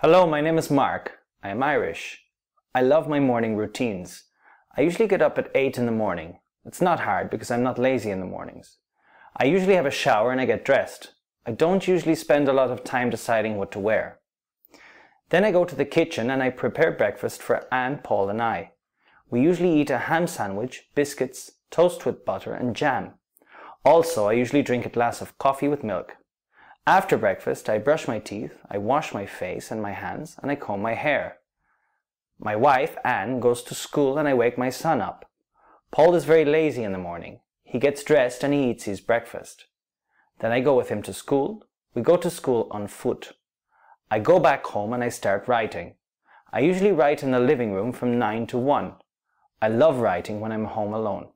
Hello, my name is Mark. I am Irish. I love my morning routines. I usually get up at 8 in the morning. It's not hard because I'm not lazy in the mornings. I usually have a shower and I get dressed. I don't usually spend a lot of time deciding what to wear. Then I go to the kitchen and I prepare breakfast for Anne, Paul and I. We usually eat a ham sandwich, biscuits, toast with butter and jam. Also, I usually drink a glass of coffee with milk. After breakfast, I brush my teeth, I wash my face and my hands, and I comb my hair. My wife, Anne, goes to school and I wake my son up. Paul is very lazy in the morning. He gets dressed and he eats his breakfast. Then I go with him to school. We go to school on foot. I go back home and I start writing. I usually write in the living room from 9 to 1. I love writing when I'm home alone.